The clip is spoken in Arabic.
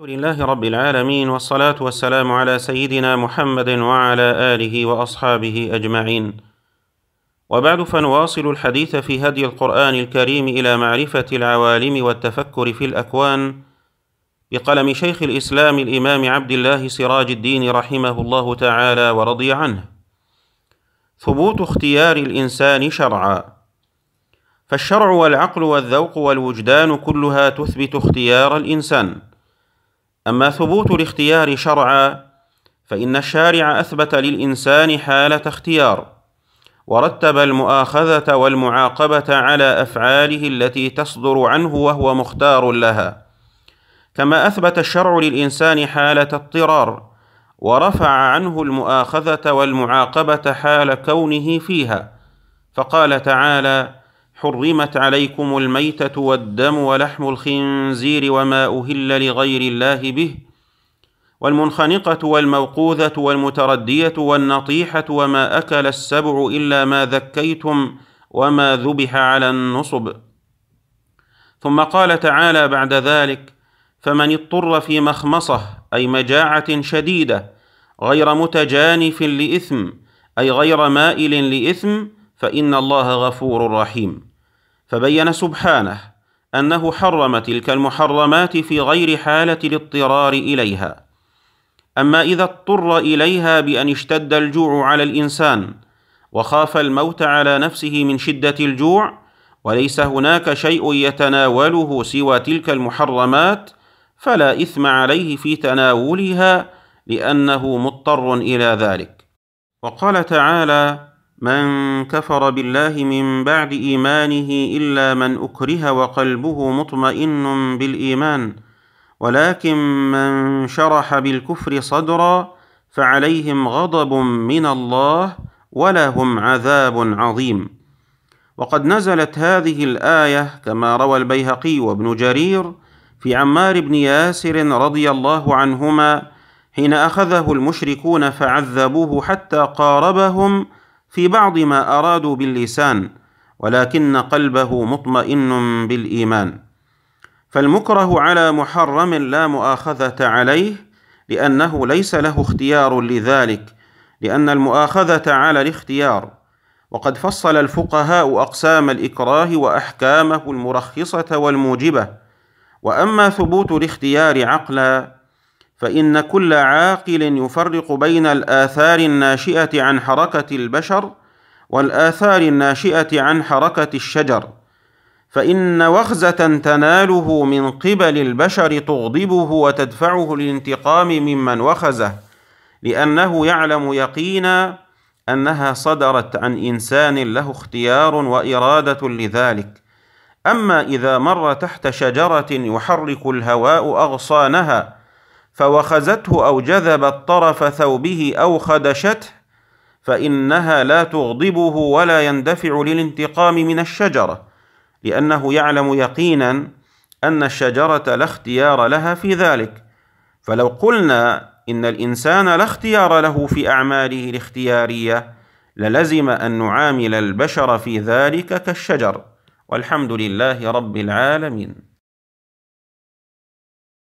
الحمد لله رب العالمين والصلاة والسلام على سيدنا محمد وعلى آله وأصحابه أجمعين وبعد فنواصل الحديث في هدي القرآن الكريم إلى معرفة العوالم والتفكر في الأكوان بقلم شيخ الإسلام الإمام عبد الله سراج الدين رحمه الله تعالى ورضي عنه ثبوت اختيار الإنسان شرعًا فالشرع والعقل والذوق والوجدان كلها تثبت اختيار الإنسان أما ثبوت الاختيار شرعا فإن الشارع أثبت للإنسان حالة اختيار ورتب المؤاخذة والمعاقبة على أفعاله التي تصدر عنه وهو مختار لها كما أثبت الشرع للإنسان حالة اضطرار ورفع عنه المؤاخذة والمعاقبة حال كونه فيها فقال تعالى: حرمت عليكم الميتة والدم ولحم الخنزير وما أهل لغير الله به والمنخنقة والموقوذة والمتردية والنطيحة وما أكل السبع إلا ما ذكيتم وما ذبح على النصب ثم قال تعالى بعد ذلك فمن اضطر في مخمصة أي مجاعة شديدة غير متجانف لإثم أي غير مائل لإثم فإن الله غفور رحيم فبين سبحانه أنه حرم تلك المحرمات في غير حالة الاضطرار إليها أما إذا اضطر إليها بأن اشتد الجوع على الإنسان وخاف الموت على نفسه من شدة الجوع وليس هناك شيء يتناوله سوى تلك المحرمات فلا إثم عليه في تناولها لأنه مضطر إلى ذلك وقال تعالى من كفر بالله من بعد ايمانه الا من اكره وقلبه مطمئن بالايمان ولكن من شرح بالكفر صدرا فعليهم غضب من الله ولهم عذاب عظيم وقد نزلت هذه الايه كما روى البيهقي وابن جرير في عمار بن ياسر رضي الله عنهما حين اخذه المشركون فعذبوه حتى قاربهم في بعض ما أرادوا باللسان ولكن قلبه مطمئن بالإيمان فالمكره على محرم لا مؤاخذة عليه لأنه ليس له اختيار لذلك لأن المؤاخذة على الاختيار وقد فصل الفقهاء أقسام الإكراه وأحكامه المرخصة والموجبة وأما ثبوت الاختيار عقلا فإن كل عاقل يفرق بين الآثار الناشئة عن حركة البشر والآثار الناشئة عن حركة الشجر فإن وخزة تناله من قبل البشر تغضبه وتدفعه للانتقام ممن وخزه لأنه يعلم يقينا أنها صدرت عن إنسان له اختيار وإرادة لذلك أما إذا مر تحت شجرة يحرك الهواء أغصانها فوخزته او جذبت طرف ثوبه او خدشته فانها لا تغضبه ولا يندفع للانتقام من الشجره لانه يعلم يقينا ان الشجره لا اختيار لها في ذلك فلو قلنا ان الانسان لا اختيار له في اعماله الاختياريه للزم ان نعامل البشر في ذلك كالشجر والحمد لله رب العالمين